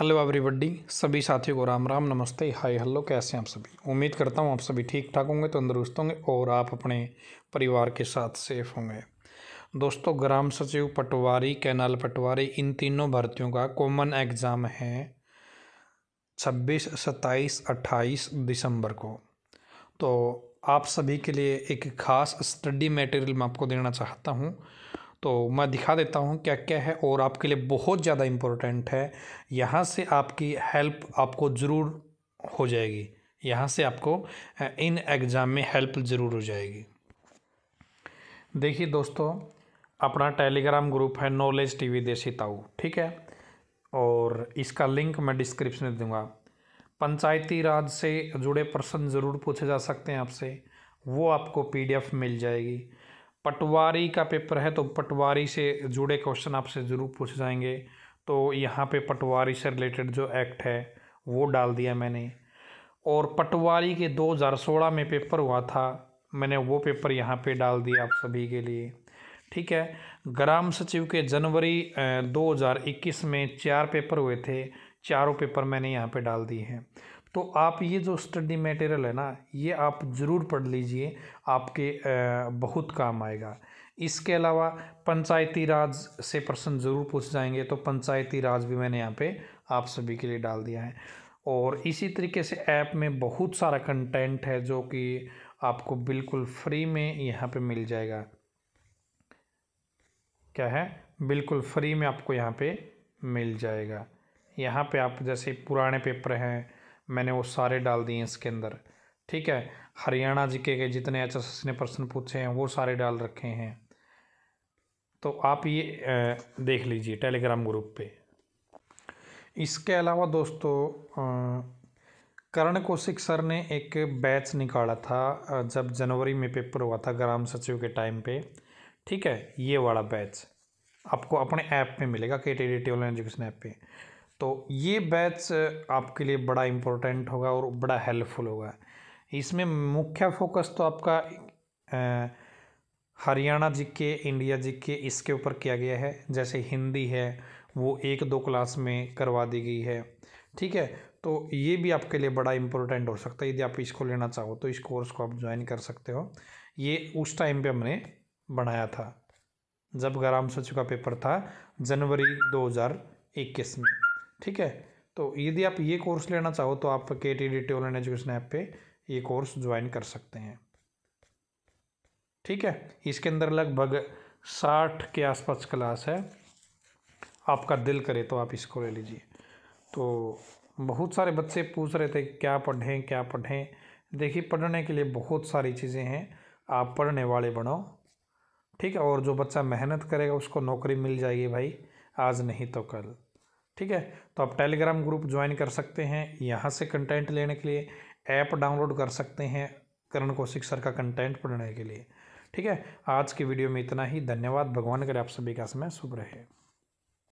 hello everybody सभी साथियों को राम राम नमस्ते हाय हेलो कैसे हैं आप सभी उम्मीद करता हूँ आप सभी ठीक ठाक होंगे तंदुरुस्त होंगे और आप अपने परिवार के साथ सेफ होंगे दोस्तों ग्राम सचिव पटवारी कैनाल पटवारी इन तीनों भर्तियों का कॉमन एग्ज़ाम है छब्बीस सत्ताईस अट्ठाईस दिसंबर को तो आप सभी के लिए एक ख़ास स्टडी मटेरियल मैं आपको देना चाहता हूँ तो मैं दिखा देता हूँ क्या क्या है और आपके लिए बहुत ज़्यादा इम्पोर्टेंट है यहाँ से आपकी हेल्प आपको ज़रूर हो जाएगी यहाँ से आपको इन एग्ज़ाम में हेल्प ज़रूर हो जाएगी देखिए दोस्तों अपना टेलीग्राम ग्रुप है नॉलेज टीवी देसी ताऊ ठीक है और इसका लिंक मैं डिस्क्रिप्शन में दूंगा पंचायती राज से जुड़े प्रश्न ज़रूर पूछे जा सकते हैं आपसे वो आपको पीडीएफ मिल जाएगी पटवारी का पेपर है तो पटवारी से जुड़े क्वेश्चन आपसे ज़रूर पूछे जाएंगे तो यहाँ पे पटवारी से रिलेटेड जो एक्ट है वो डाल दिया मैंने और पटवारी के 2016 में पेपर हुआ था मैंने वो पेपर यहाँ पे डाल दिया आप सभी के लिए ठीक है ग्राम सचिव के जनवरी 2021 में चार पेपर हुए थे चारों पेपर मैंने यहाँ पे डाल दिए हैं तो आप ये जो स्टडी मटेरियल है ना ये आप ज़रूर पढ़ लीजिए आपके बहुत काम आएगा इसके अलावा पंचायती राज से प्रश्न ज़रूर पूछ जाएंगे तो पंचायती राज भी मैंने यहाँ पे आप सभी के लिए डाल दिया है और इसी तरीके से ऐप में बहुत सारा कंटेंट है जो कि आपको बिल्कुल फ्री में यहाँ पे मिल जाएगा क्या है बिल्कुल फ्री में आपको यहाँ पे मिल जाएगा यहाँ पे आप जैसे पुराने पेपर हैं मैंने वो सारे डाल दिए इसके अंदर ठीक है हरियाणा जी के जितने एच एस ने प्रश्न पूछे हैं वो सारे डाल रखे हैं तो आप ये देख लीजिए टेलीग्राम ग्रुप पे इसके अलावा दोस्तों करण कौशिक सर ने एक बैच निकाला था जब जनवरी में पेपर हुआ था ग्राम सचिव के टाइम पे ठीक है ये वाला बैच आपको अपने ऐप में मिलेगा K T D table education app पर तो ये बैच आपके लिए बड़ा इम्पोर्टेंट होगा और बड़ा हेल्पफुल होगा इसमें मुख्य फोकस तो आपका हरियाणा जी के इंडिया जी के इसके ऊपर किया गया है जैसे हिंदी है वो एक दो क्लास में करवा दी गई है ठीक है तो ये भी आपके लिए बड़ा इम्पोर्टेंट हो सकता है यदि आप इसको लेना चाहो तो इस कोर्स को आप ज्वाइन कर सकते हो ये उस टाइम पे हमने बनाया था जब ग्राम सचिव का पेपर था जनवरी 2021 में ठीक है तो यदि आप ये कोर्स लेना चाहो तो आप K T D T online education app पे ये कोर्स ज्वाइन कर सकते हैं ठीक है इसके अंदर लगभग साठ के आसपास क्लास है आपका दिल करे तो आप इसको ले लीजिए तो बहुत सारे बच्चे पूछ रहे थे क्या पढ़ें क्या पढ़ें देखिए पढ़ने के लिए बहुत सारी चीज़ें हैं आप पढ़ने वाले बनो ठीक है और जो बच्चा मेहनत करेगा उसको नौकरी मिल जाएगी भाई आज नहीं तो कल ठीक है तो आप टेलीग्राम ग्रुप ज्वाइन कर सकते हैं यहाँ से कंटेंट लेने के लिए ऐप डाउनलोड कर सकते हैं करण कौशिक सर का कंटेंट पढ़ने के लिए ठीक है आज की वीडियो में इतना ही धन्यवाद भगवान करे आप सभी का समय शुभ रहे